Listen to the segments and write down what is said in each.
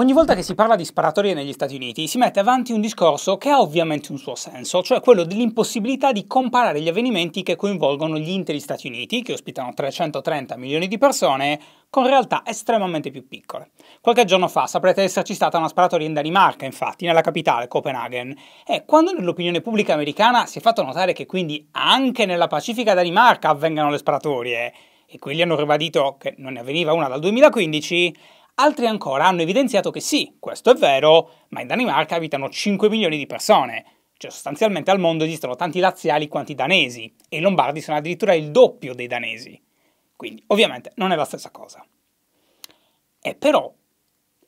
Ogni volta che si parla di sparatorie negli Stati Uniti si mette avanti un discorso che ha ovviamente un suo senso, cioè quello dell'impossibilità di comparare gli avvenimenti che coinvolgono gli interi Stati Uniti, che ospitano 330 milioni di persone, con realtà estremamente più piccole. Qualche giorno fa saprete esserci stata una sparatoria in Danimarca, infatti, nella capitale, Copenaghen, e quando nell'opinione pubblica americana si è fatto notare che quindi anche nella pacifica Danimarca avvengano le sparatorie, e quelli hanno ribadito che non ne avveniva una dal 2015, Altri ancora hanno evidenziato che sì, questo è vero, ma in Danimarca abitano 5 milioni di persone, cioè sostanzialmente al mondo esistono tanti laziali quanti danesi, e i lombardi sono addirittura il doppio dei danesi. Quindi ovviamente non è la stessa cosa. E però,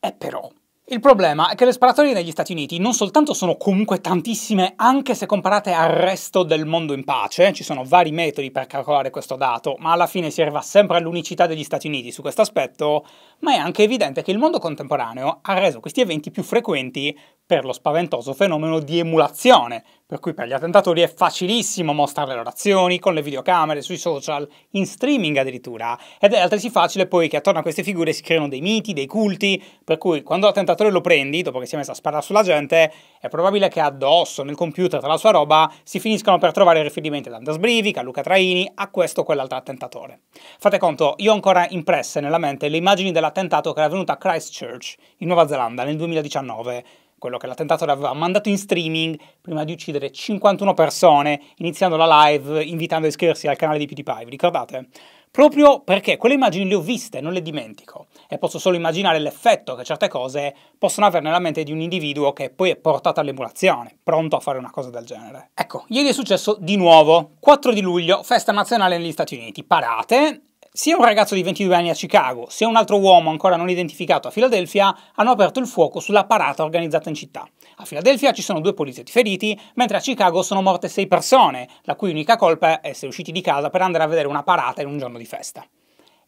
e però, il problema è che le sparatorie negli Stati Uniti non soltanto sono comunque tantissime anche se comparate al resto del mondo in pace, ci sono vari metodi per calcolare questo dato, ma alla fine si arriva sempre all'unicità degli Stati Uniti su questo aspetto, ma è anche evidente che il mondo contemporaneo ha reso questi eventi più frequenti per lo spaventoso fenomeno di emulazione, per cui per gli attentatori è facilissimo mostrare le orazioni con le videocamere, sui social, in streaming addirittura, ed è altresì facile poi che attorno a queste figure si creano dei miti, dei culti, per cui quando l'attentatore lo prendi, dopo che si è messo a sparare sulla gente, è probabile che addosso, nel computer, tra la sua roba, si finiscano per trovare riferimenti ad Anders Brivic, a Luca Traini, a questo o quell'altro attentatore. Fate conto, io ho ancora impresse nella mente le immagini dell'attentato che era avvenuto a Christchurch, in Nuova Zelanda, nel 2019, quello che l'attentatore aveva mandato in streaming prima di uccidere 51 persone, iniziando la live, invitando a iscriversi al canale di PewDiePie, vi ricordate? Proprio perché quelle immagini le ho viste, non le dimentico, e posso solo immaginare l'effetto che certe cose possono avere nella mente di un individuo che poi è portato all'emulazione, pronto a fare una cosa del genere. Ecco, ieri è successo di nuovo, 4 di luglio, festa nazionale negli Stati Uniti, parate, sia un ragazzo di 22 anni a Chicago, sia un altro uomo ancora non identificato a Filadelfia hanno aperto il fuoco sulla parata organizzata in città. A Filadelfia ci sono due poliziotti feriti, mentre a Chicago sono morte sei persone, la cui unica colpa è essere usciti di casa per andare a vedere una parata in un giorno di festa.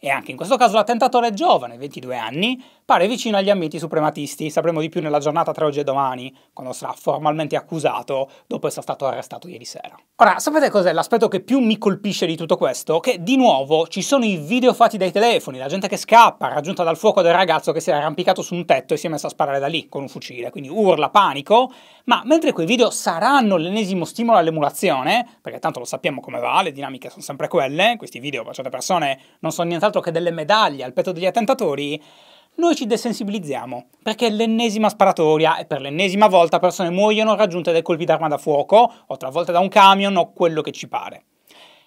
E anche in questo caso l'attentatore è giovane, 22 anni, pare vicino agli ambiti suprematisti. Sapremo di più nella giornata tra oggi e domani, quando sarà formalmente accusato dopo essere stato arrestato ieri sera. Ora, sapete cos'è l'aspetto che più mi colpisce di tutto questo? Che di nuovo ci sono i video fatti dai telefoni, la gente che scappa, raggiunta dal fuoco del ragazzo che si è arrampicato su un tetto e si è messo a sparare da lì con un fucile. Quindi urla, panico, ma mentre quei video saranno l'ennesimo stimolo all'emulazione, perché tanto lo sappiamo come va, le dinamiche sono sempre quelle, questi video per certe persone non sono nient'altro che delle medaglie al petto degli attentatori, noi ci desensibilizziamo, perché è l'ennesima sparatoria e per l'ennesima volta persone muoiono raggiunte dai colpi d'arma da fuoco, o travolte da un camion, o quello che ci pare.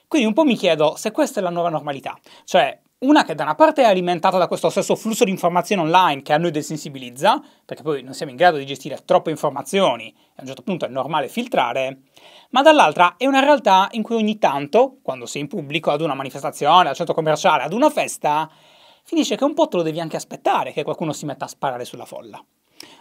Quindi un po' mi chiedo se questa è la nuova normalità, cioè una che da una parte è alimentata da questo stesso flusso di informazioni online che a noi desensibilizza, perché poi non siamo in grado di gestire troppe informazioni e a un certo punto è normale filtrare, ma dall'altra è una realtà in cui ogni tanto, quando sei in pubblico, ad una manifestazione, al centro commerciale, ad una festa, finisce che un po' te lo devi anche aspettare che qualcuno si metta a sparare sulla folla.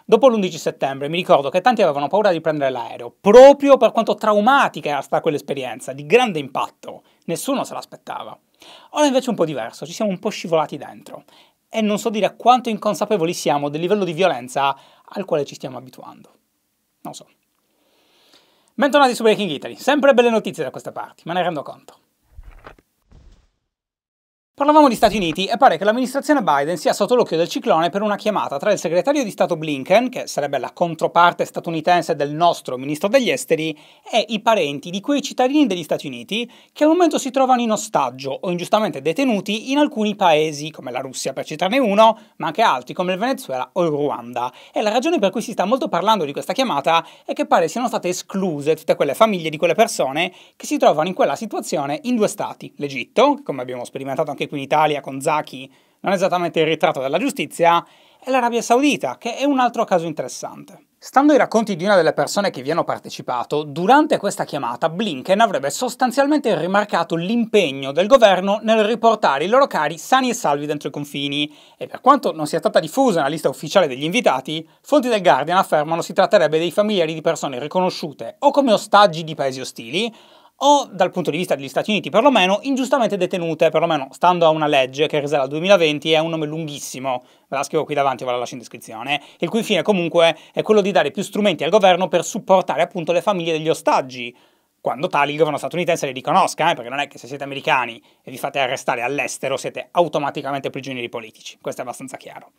Dopo l'11 settembre mi ricordo che tanti avevano paura di prendere l'aereo, proprio per quanto traumatica era stata quell'esperienza, di grande impatto, nessuno se l'aspettava. Ora invece è un po' diverso, ci siamo un po' scivolati dentro e non so dire quanto inconsapevoli siamo del livello di violenza al quale ci stiamo abituando. Non so. Bentornati su Breaking Italy, sempre belle notizie da questa parte, me ne rendo conto. Parlavamo di Stati Uniti e pare che l'amministrazione Biden sia sotto l'occhio del ciclone per una chiamata tra il segretario di Stato Blinken, che sarebbe la controparte statunitense del nostro ministro degli esteri, e i parenti di quei cittadini degli Stati Uniti che al momento si trovano in ostaggio o ingiustamente detenuti in alcuni paesi, come la Russia per citarne uno, ma anche altri come il Venezuela o il Ruanda. E la ragione per cui si sta molto parlando di questa chiamata è che pare siano state escluse tutte quelle famiglie di quelle persone che si trovano in quella situazione in due stati, l'Egitto, come abbiamo sperimentato anche anche qui in Italia con Zaki non è esattamente il ritratto della giustizia, è l'Arabia Saudita, che è un altro caso interessante. Stando ai racconti di una delle persone che vi hanno partecipato, durante questa chiamata Blinken avrebbe sostanzialmente rimarcato l'impegno del governo nel riportare i loro cari sani e salvi dentro i confini e per quanto non sia stata diffusa nella lista ufficiale degli invitati, fonti del Guardian affermano si tratterebbe dei familiari di persone riconosciute o come ostaggi di paesi ostili o dal punto di vista degli Stati Uniti perlomeno, ingiustamente detenute, perlomeno stando a una legge che risale al 2020, è un nome lunghissimo, ve la scrivo qui davanti, ve la lascio in descrizione, il cui fine comunque è quello di dare più strumenti al governo per supportare appunto le famiglie degli ostaggi, quando tali il governo statunitense le riconosca, eh, perché non è che se siete americani e vi fate arrestare all'estero siete automaticamente prigionieri politici, questo è abbastanza chiaro.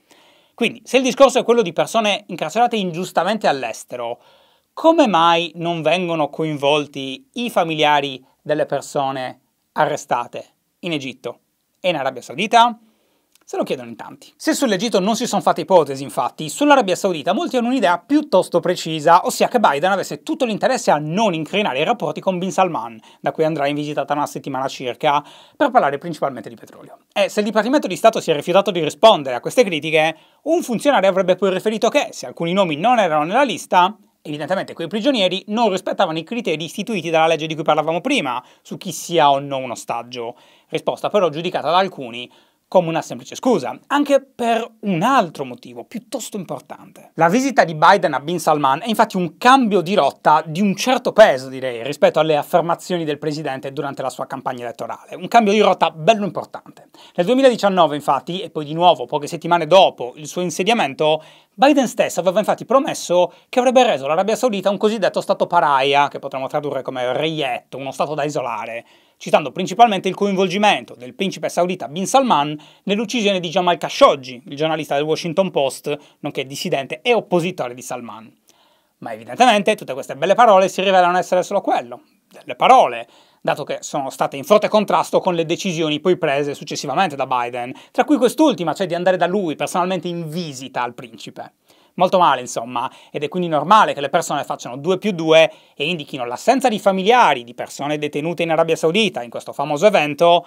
Quindi, se il discorso è quello di persone incarcerate ingiustamente all'estero, come mai non vengono coinvolti i familiari delle persone arrestate in Egitto e in Arabia Saudita? Se lo chiedono in tanti. Se sull'Egitto non si sono fatte ipotesi, infatti, sull'Arabia Saudita molti hanno un'idea piuttosto precisa, ossia che Biden avesse tutto l'interesse a non incrinare i rapporti con Bin Salman, da cui andrà in visita tra una settimana circa, per parlare principalmente di petrolio. E se il Dipartimento di Stato si è rifiutato di rispondere a queste critiche, un funzionario avrebbe poi riferito che, se alcuni nomi non erano nella lista, Evidentemente quei prigionieri non rispettavano i criteri istituiti dalla legge di cui parlavamo prima su chi sia o no un ostaggio, risposta però giudicata da alcuni come una semplice scusa, anche per un altro motivo piuttosto importante. La visita di Biden a Bin Salman è infatti un cambio di rotta di un certo peso, direi, rispetto alle affermazioni del presidente durante la sua campagna elettorale. Un cambio di rotta bello importante. Nel 2019, infatti, e poi di nuovo poche settimane dopo il suo insediamento, Biden stesso aveva infatti promesso che avrebbe reso l'Arabia Saudita un cosiddetto stato paraia, che potremmo tradurre come reietto, uno stato da isolare citando principalmente il coinvolgimento del principe saudita Bin Salman nell'uccisione di Jamal Khashoggi, il giornalista del Washington Post, nonché dissidente e oppositore di Salman. Ma evidentemente tutte queste belle parole si rivelano essere solo quello, delle parole, dato che sono state in forte contrasto con le decisioni poi prese successivamente da Biden, tra cui quest'ultima, cioè di andare da lui personalmente in visita al principe molto male, insomma, ed è quindi normale che le persone facciano 2 più 2 e indichino l'assenza di familiari di persone detenute in Arabia Saudita in questo famoso evento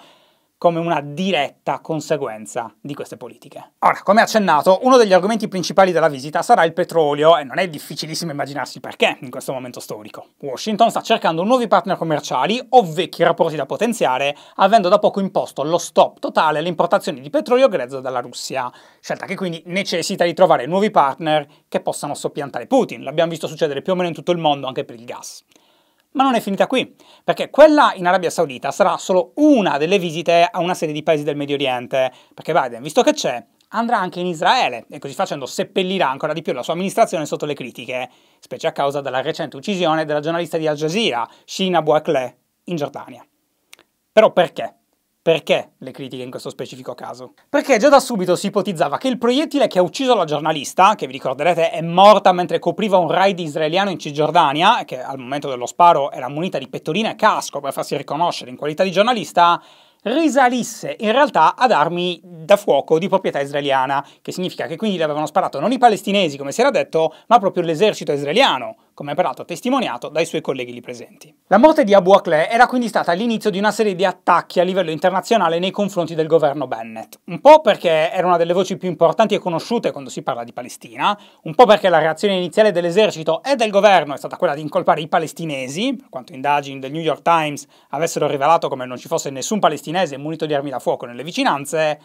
come una diretta conseguenza di queste politiche. Ora, come accennato, uno degli argomenti principali della visita sarà il petrolio e non è difficilissimo immaginarsi perché in questo momento storico. Washington sta cercando nuovi partner commerciali o vecchi rapporti da potenziare, avendo da poco imposto lo stop totale alle importazioni di petrolio grezzo dalla Russia, scelta che quindi necessita di trovare nuovi partner che possano soppiantare Putin, l'abbiamo visto succedere più o meno in tutto il mondo anche per il gas. Ma non è finita qui, perché quella in Arabia Saudita sarà solo una delle visite a una serie di paesi del Medio Oriente, perché Biden, visto che c'è, andrà anche in Israele e così facendo seppellirà ancora di più la sua amministrazione sotto le critiche, specie a causa della recente uccisione della giornalista di Al Jazeera, Shina Bouakleh, in Giordania. Però perché? Perché le critiche in questo specifico caso? Perché già da subito si ipotizzava che il proiettile che ha ucciso la giornalista, che vi ricorderete è morta mentre copriva un raid israeliano in Cisgiordania, che al momento dello sparo era munita di pettorina e casco per farsi riconoscere in qualità di giornalista, risalisse in realtà ad armi da fuoco di proprietà israeliana, che significa che quindi le avevano sparato non i palestinesi, come si era detto, ma proprio l'esercito israeliano, come peraltro testimoniato dai suoi colleghi lì presenti. La morte di Abu Akleh era quindi stata l'inizio di una serie di attacchi a livello internazionale nei confronti del governo Bennett, un po' perché era una delle voci più importanti e conosciute quando si parla di Palestina, un po' perché la reazione iniziale dell'esercito e del governo è stata quella di incolpare i palestinesi, per quanto indagini del New York Times avessero rivelato come non ci fosse nessun palestinese munito di armi da fuoco nelle vicinanze,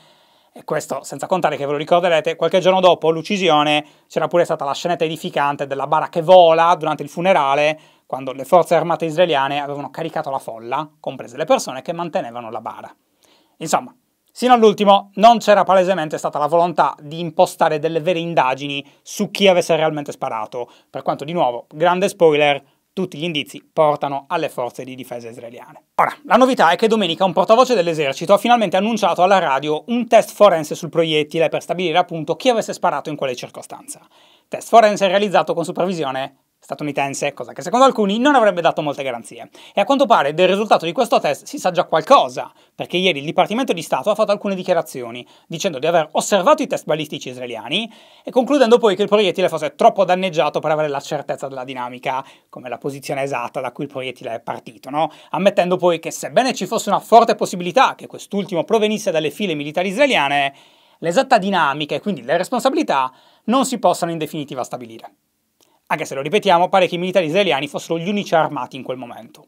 e questo senza contare che ve lo ricorderete, qualche giorno dopo l'uccisione c'era pure stata la scenetta edificante della bara che vola durante il funerale, quando le forze armate israeliane avevano caricato la folla, comprese le persone che mantenevano la bara. Insomma, sino all'ultimo non c'era palesemente stata la volontà di impostare delle vere indagini su chi avesse realmente sparato, per quanto di nuovo, grande spoiler, tutti gli indizi portano alle forze di difesa israeliane. Ora, la novità è che domenica un portavoce dell'esercito ha finalmente annunciato alla radio un test forense sul proiettile per stabilire appunto chi avesse sparato in quale circostanza. Test forense realizzato con supervisione statunitense, cosa che secondo alcuni non avrebbe dato molte garanzie. E a quanto pare del risultato di questo test si sa già qualcosa, perché ieri il Dipartimento di Stato ha fatto alcune dichiarazioni, dicendo di aver osservato i test balistici israeliani e concludendo poi che il proiettile fosse troppo danneggiato per avere la certezza della dinamica, come la posizione esatta da cui il proiettile è partito, no? Ammettendo poi che sebbene ci fosse una forte possibilità che quest'ultimo provenisse dalle file militari israeliane, l'esatta dinamica e quindi le responsabilità non si possano in definitiva stabilire anche se lo ripetiamo, pare che i militari israeliani fossero gli unici armati in quel momento.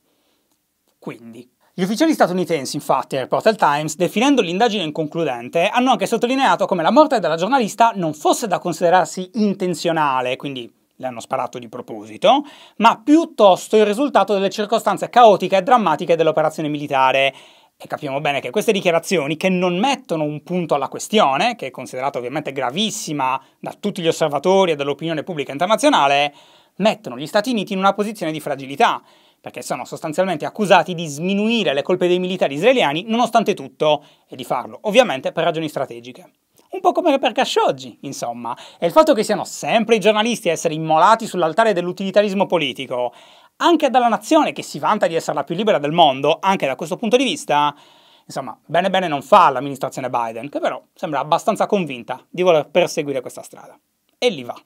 Quindi. Gli ufficiali statunitensi, infatti, al Portal Times, definendo l'indagine inconcludente, hanno anche sottolineato come la morte della giornalista non fosse da considerarsi intenzionale, quindi le hanno sparato di proposito, ma piuttosto il risultato delle circostanze caotiche e drammatiche dell'operazione militare e capiamo bene che queste dichiarazioni, che non mettono un punto alla questione, che è considerata ovviamente gravissima da tutti gli osservatori e dall'opinione pubblica internazionale, mettono gli Stati Uniti in una posizione di fragilità, perché sono sostanzialmente accusati di sminuire le colpe dei militari israeliani nonostante tutto, e di farlo ovviamente per ragioni strategiche. Un po' come per Khashoggi, insomma, e il fatto che siano sempre i giornalisti a essere immolati sull'altare dell'utilitarismo politico anche dalla nazione che si vanta di essere la più libera del mondo, anche da questo punto di vista, insomma, bene bene non fa l'amministrazione Biden, che però sembra abbastanza convinta di voler perseguire questa strada. E lì va.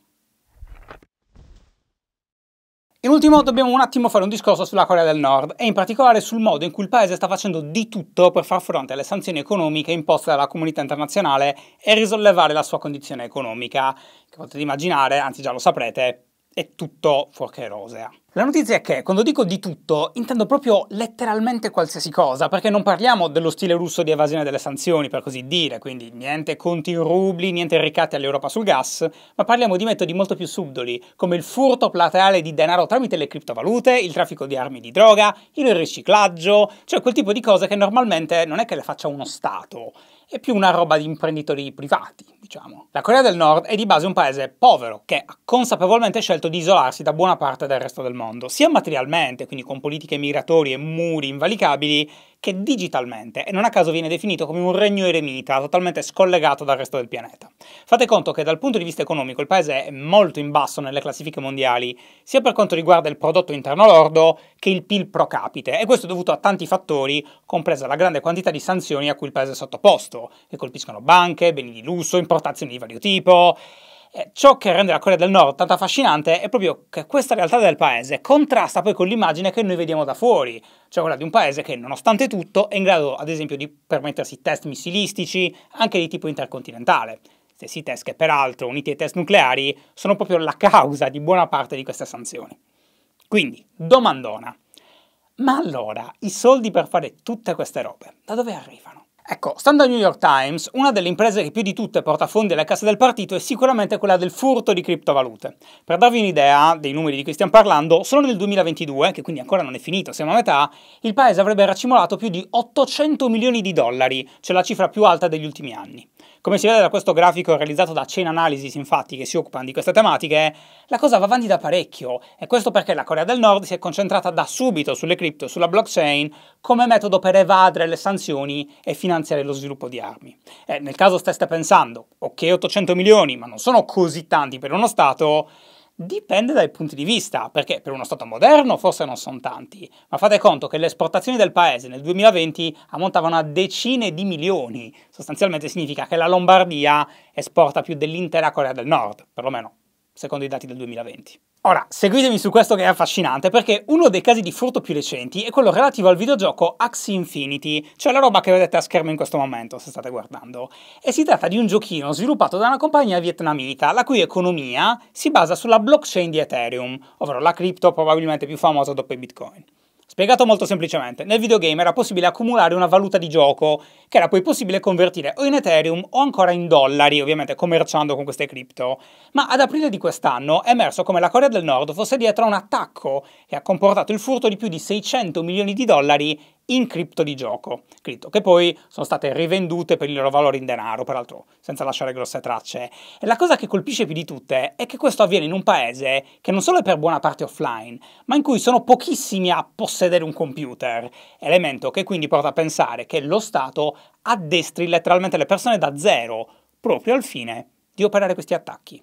In ultimo dobbiamo un attimo fare un discorso sulla Corea del Nord e in particolare sul modo in cui il paese sta facendo di tutto per far fronte alle sanzioni economiche imposte dalla comunità internazionale e risollevare la sua condizione economica, che potete immaginare, anzi già lo saprete, è tutto fuorché rosea. La notizia è che quando dico di tutto intendo proprio letteralmente qualsiasi cosa, perché non parliamo dello stile russo di evasione delle sanzioni, per così dire, quindi niente conti in rubli, niente ricatti all'Europa sul gas, ma parliamo di metodi molto più subdoli, come il furto plateale di denaro tramite le criptovalute, il traffico di armi di droga, il riciclaggio, cioè quel tipo di cose che normalmente non è che le faccia uno Stato, è più una roba di imprenditori privati, diciamo. La Corea del Nord è di base un paese povero che ha consapevolmente scelto di isolarsi da buona parte del resto del mondo, sia materialmente, quindi con politiche migratorie, e muri invalicabili, che digitalmente, e non a caso viene definito come un regno eremita, totalmente scollegato dal resto del pianeta. Fate conto che dal punto di vista economico il paese è molto in basso nelle classifiche mondiali, sia per quanto riguarda il prodotto interno lordo che il PIL pro capite, e questo è dovuto a tanti fattori, compresa la grande quantità di sanzioni a cui il paese è sottoposto, che colpiscono banche, beni di lusso, importazioni di vario tipo. Eh, ciò che rende la Corea del Nord tanto affascinante è proprio che questa realtà del paese contrasta poi con l'immagine che noi vediamo da fuori, cioè quella di un paese che nonostante tutto è in grado ad esempio di permettersi test missilistici anche di tipo intercontinentale. Stessi test che peraltro, uniti ai test nucleari, sono proprio la causa di buona parte di queste sanzioni. Quindi, domandona. Ma allora, i soldi per fare tutte queste robe, da dove arrivano? Ecco, stando al New York Times, una delle imprese che più di tutte porta fondi alla cassa del partito è sicuramente quella del furto di criptovalute. Per darvi un'idea dei numeri di cui stiamo parlando, solo nel 2022, che quindi ancora non è finito, siamo a metà, il paese avrebbe racimolato più di 800 milioni di dollari, cioè la cifra più alta degli ultimi anni. Come si vede da questo grafico realizzato da Chain Analysis, infatti, che si occupano di queste tematiche, la cosa va avanti da parecchio, e questo perché la Corea del Nord si è concentrata da subito sulle cripto e sulla blockchain come metodo per evadere le sanzioni e finanziare lo sviluppo di armi. E nel caso steste pensando, ok 800 milioni, ma non sono così tanti per uno Stato, Dipende dai punti di vista, perché per uno Stato moderno forse non sono tanti, ma fate conto che le esportazioni del paese nel 2020 ammontavano a decine di milioni, sostanzialmente significa che la Lombardia esporta più dell'intera Corea del Nord, perlomeno secondo i dati del 2020. Ora, seguitemi su questo che è affascinante, perché uno dei casi di furto più recenti è quello relativo al videogioco Axie Infinity, cioè la roba che vedete a schermo in questo momento, se state guardando. E si tratta di un giochino sviluppato da una compagnia vietnamita, la cui economia si basa sulla blockchain di Ethereum, ovvero la cripto probabilmente più famosa dopo i Bitcoin. Spiegato molto semplicemente, nel videogame era possibile accumulare una valuta di gioco che era poi possibile convertire o in Ethereum o ancora in dollari, ovviamente commerciando con queste cripto. Ma ad aprile di quest'anno è emerso come la Corea del Nord fosse dietro a un attacco che ha comportato il furto di più di 600 milioni di dollari in cripto di gioco, cripto che poi sono state rivendute per il loro valore in denaro, peraltro senza lasciare grosse tracce. E la cosa che colpisce più di tutte è che questo avviene in un paese che non solo è per buona parte offline, ma in cui sono pochissimi a possedere un computer, elemento che quindi porta a pensare che lo Stato addestri letteralmente le persone da zero proprio al fine di operare questi attacchi.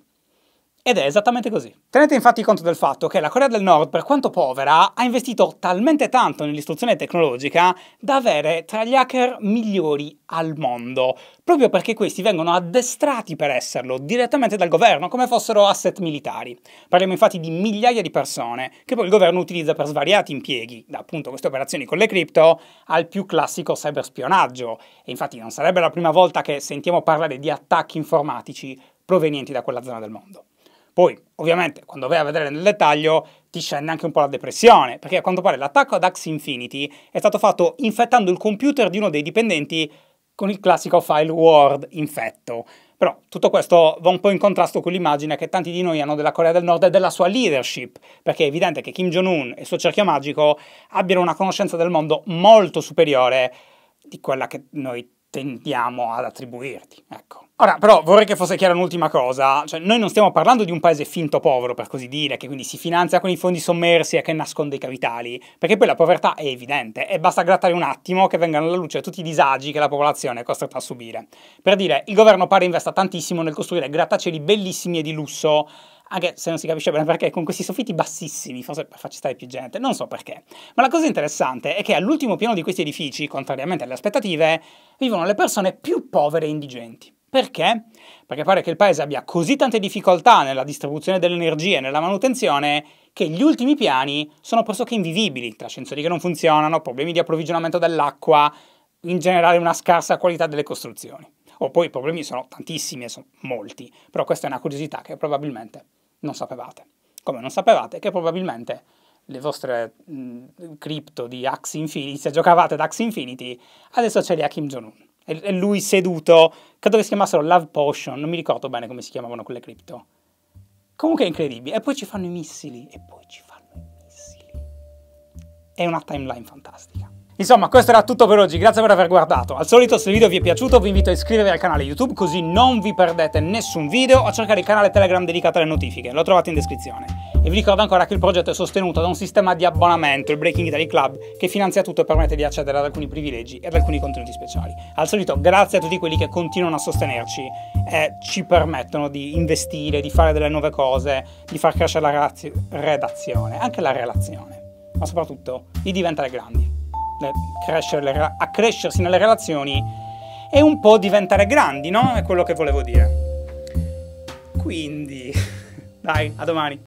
Ed è esattamente così. Tenete infatti conto del fatto che la Corea del Nord, per quanto povera, ha investito talmente tanto nell'istruzione tecnologica da avere tra gli hacker migliori al mondo, proprio perché questi vengono addestrati per esserlo direttamente dal governo, come fossero asset militari. Parliamo infatti di migliaia di persone che poi il governo utilizza per svariati impieghi, da appunto queste operazioni con le cripto al più classico cyberspionaggio. E infatti non sarebbe la prima volta che sentiamo parlare di attacchi informatici provenienti da quella zona del mondo. Poi, ovviamente, quando vai a vedere nel dettaglio, ti scende anche un po' la depressione, perché a quanto pare l'attacco ad Axe Infinity è stato fatto infettando il computer di uno dei dipendenti con il classico file Word infetto. Però tutto questo va un po' in contrasto con l'immagine che tanti di noi hanno della Corea del Nord e della sua leadership, perché è evidente che Kim Jong-un e il suo cerchio magico abbiano una conoscenza del mondo molto superiore di quella che noi tendiamo ad attribuirti. Ecco. Ora, però vorrei che fosse chiara un'ultima cosa, cioè noi non stiamo parlando di un paese finto povero, per così dire, che quindi si finanzia con i fondi sommersi e che nasconde i capitali, perché poi la povertà è evidente e basta grattare un attimo che vengano alla luce tutti i disagi che la popolazione è costretta a subire. Per dire, il governo pare investa tantissimo nel costruire grattacieli bellissimi e di lusso, anche se non si capisce bene perché, con questi soffitti bassissimi, forse per farci stare più gente, non so perché. Ma la cosa interessante è che all'ultimo piano di questi edifici, contrariamente alle aspettative, vivono le persone più povere e indigenti. Perché? Perché pare che il paese abbia così tante difficoltà nella distribuzione dell'energia e nella manutenzione che gli ultimi piani sono pressoché invivibili, tra ascensori che non funzionano, problemi di approvvigionamento dell'acqua, in generale una scarsa qualità delle costruzioni. O poi i problemi sono tantissimi e sono molti, però questa è una curiosità che probabilmente non sapevate. Come non sapevate che probabilmente le vostre mh, cripto di Axie Infinity, se giocavate ad Axie Infinity, adesso ce li ha Kim Jong-un e lui seduto, credo che si chiamassero Love Potion, non mi ricordo bene come si chiamavano quelle cripto. Comunque è incredibile. E poi ci fanno i missili, e poi ci fanno i missili. È una timeline fantastica. Insomma, questo era tutto per oggi, grazie per aver guardato. Al solito, se il video vi è piaciuto, vi invito a iscrivervi al canale YouTube, così non vi perdete nessun video, o a cercare il canale Telegram dedicato alle notifiche, lo trovate in descrizione. E vi ricordo ancora che il progetto è sostenuto da un sistema di abbonamento, il Breaking Italy Club, che finanzia tutto e permette di accedere ad alcuni privilegi e ad alcuni contenuti speciali. Al solito, grazie a tutti quelli che continuano a sostenerci e ci permettono di investire, di fare delle nuove cose, di far crescere la redazione, anche la relazione, ma soprattutto di diventare grandi. Eh, crescere, accrescersi nelle relazioni e un po' diventare grandi, no? È quello che volevo dire. Quindi, dai, a domani.